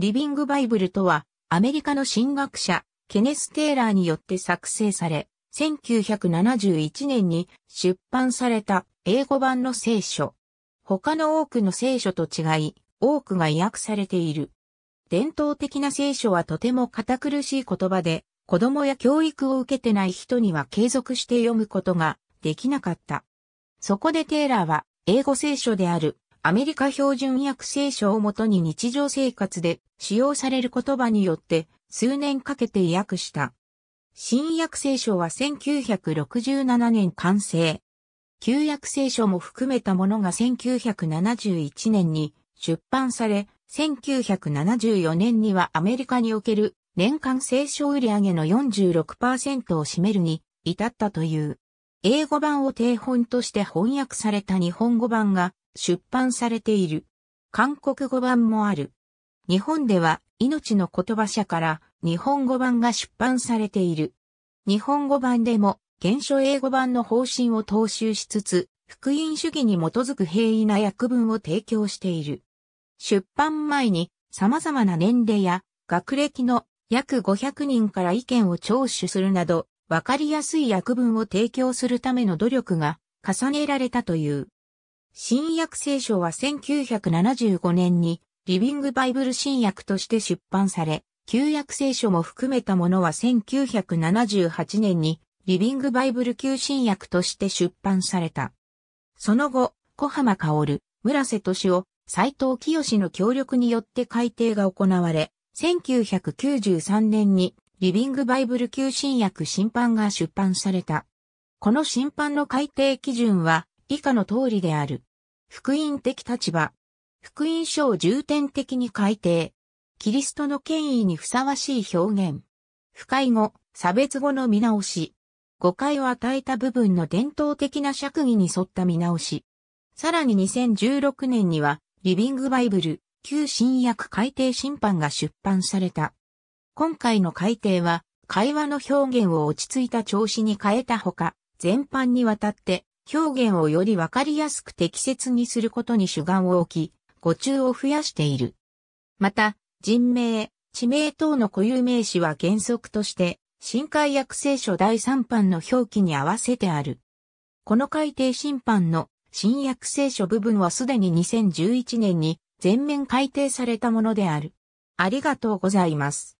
リビングバイブルとは、アメリカの神学者、ケネス・テイラーによって作成され、1971年に出版された英語版の聖書。他の多くの聖書と違い、多くが訳されている。伝統的な聖書はとても堅苦しい言葉で、子供や教育を受けてない人には継続して読むことができなかった。そこでテイラーは、英語聖書であるアメリカ標準訳聖書をもとに日常生活で使用される言葉によって数年かけて訳した。新訳聖書は1967年完成。旧約聖書も含めたものが1971年に出版され、1974年にはアメリカにおける年間聖書売上げの46%を占めるに至ったという。英語版を定本として翻訳された日本語版が出版されている。韓国語版もある。日本では命の言葉社から日本語版が出版されている。日本語版でも原書英語版の方針を踏襲しつつ、福音主義に基づく平易な訳文を提供している。出版前に様々な年齢や学歴の約500人から意見を聴取するなど、わかりやすい訳文を提供するための努力が重ねられたという。新約聖書は1975年にリビングバイブル新約として出版され、旧約聖書も含めたものは1978年にリビングバイブル旧新約として出版された。その後、小浜薫、村瀬敏夫、斎藤清の協力によって改訂が行われ、1993年にリビングバイブル旧新約審判が出版された。この審判の改定基準は以下の通りである。福音的立場。福音書を重点的に改定。キリストの権威にふさわしい表現。不快語、差別語の見直し。誤解を与えた部分の伝統的な釈義に沿った見直し。さらに2016年には、リビングバイブル、旧新約改定審判が出版された。今回の改定は、会話の表現を落ち着いた調子に変えたほか、全般にわたって表現をよりわかりやすく適切にすることに主眼を置き、語中を増やしている。また、人名、地名等の固有名詞は原則として、新海訳聖書第3版の表記に合わせてある。この改定審判の新約聖書部分はすでに2011年に全面改定されたものである。ありがとうございます。